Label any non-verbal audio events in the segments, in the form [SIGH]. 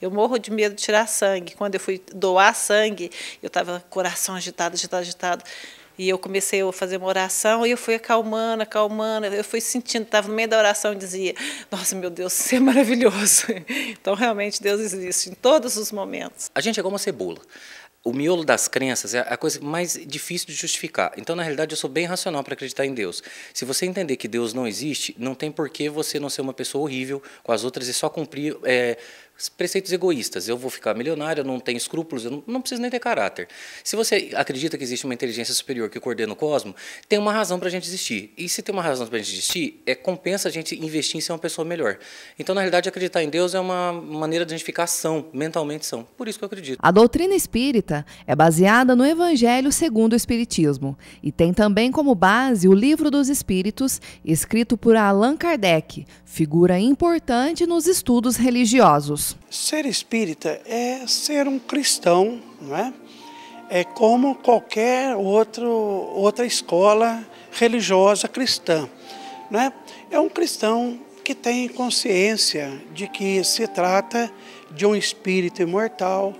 Eu morro de medo de tirar sangue. Quando eu fui doar sangue, eu estava coração agitado, agitado, agitado. E eu comecei a fazer uma oração e eu fui acalmando, acalmando. Eu fui sentindo, estava no meio da oração e dizia: Nossa, meu Deus, você é maravilhoso. [LAUGHS] Então, realmente, Deus existe em todos os momentos. A gente é como uma cebola. O miolo das crenças é a coisa mais difícil de justificar. Então, na realidade, eu sou bem racional para acreditar em Deus. Se você entender que Deus não existe, não tem por que você não ser uma pessoa horrível com as outras e só cumprir é, preceitos egoístas. Eu vou ficar milionário, eu não tenho escrúpulos, eu não, não preciso nem ter caráter. Se você acredita que existe uma inteligência superior que coordena o cosmos, tem uma razão para a gente existir. E se tem uma razão para a gente existir, é, compensa a gente investir em ser uma pessoa melhor. Então, na realidade, acreditar em Deus é uma maneira de a gente ficar são, mentalmente são. Por isso que eu acredito. A doutrina espírita é baseada no Evangelho segundo o Espiritismo e tem também como base o Livro dos Espíritos, escrito por Allan Kardec, figura importante nos estudos religiosos. Ser espírita é ser um cristão, não é? É como qualquer outro, outra escola religiosa cristã, não é? É um cristão que tem consciência de que se trata de um espírito imortal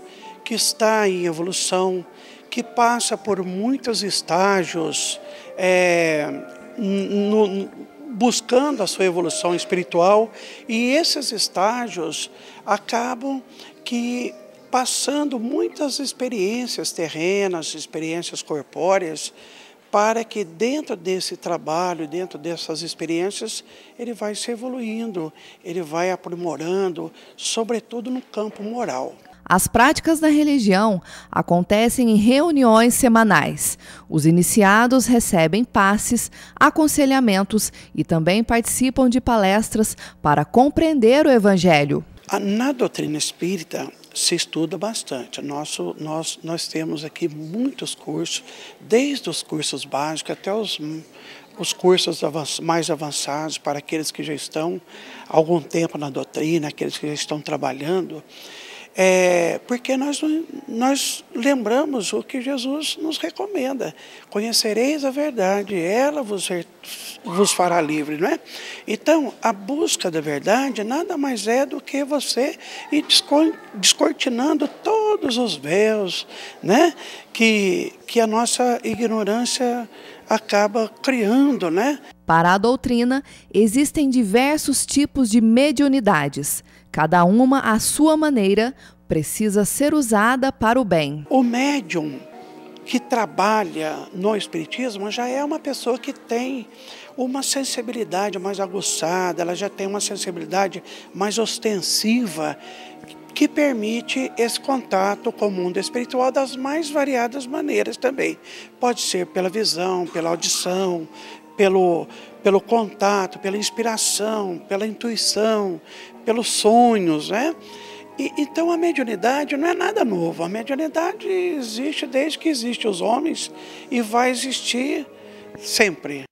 que está em evolução, que passa por muitos estágios é, no, buscando a sua evolução espiritual e esses estágios acabam que passando muitas experiências terrenas, experiências corpóreas, para que dentro desse trabalho, dentro dessas experiências, ele vai se evoluindo, ele vai aprimorando, sobretudo no campo moral. As práticas da religião acontecem em reuniões semanais. Os iniciados recebem passes, aconselhamentos e também participam de palestras para compreender o Evangelho. Na doutrina espírita se estuda bastante. Nosso, nós, nós temos aqui muitos cursos, desde os cursos básicos até os, os cursos mais avançados para aqueles que já estão há algum tempo na doutrina, aqueles que já estão trabalhando. É, porque nós, nós lembramos o que Jesus nos recomenda: conhecereis a verdade, ela vos, vos fará livre, não é? Então, a busca da verdade nada mais é do que você ir descortinando todos os véus né? que, que a nossa ignorância acaba criando, né? Para a doutrina, existem diversos tipos de mediunidades, cada uma à sua maneira, precisa ser usada para o bem. O médium que trabalha no Espiritismo já é uma pessoa que tem uma sensibilidade mais aguçada, ela já tem uma sensibilidade mais ostensiva que permite esse contato com o mundo espiritual das mais variadas maneiras também. Pode ser pela visão, pela audição, pelo, pelo contato, pela inspiração, pela intuição, pelos sonhos, né? E, então a mediunidade não é nada novo. A mediunidade existe desde que existem os homens e vai existir sempre.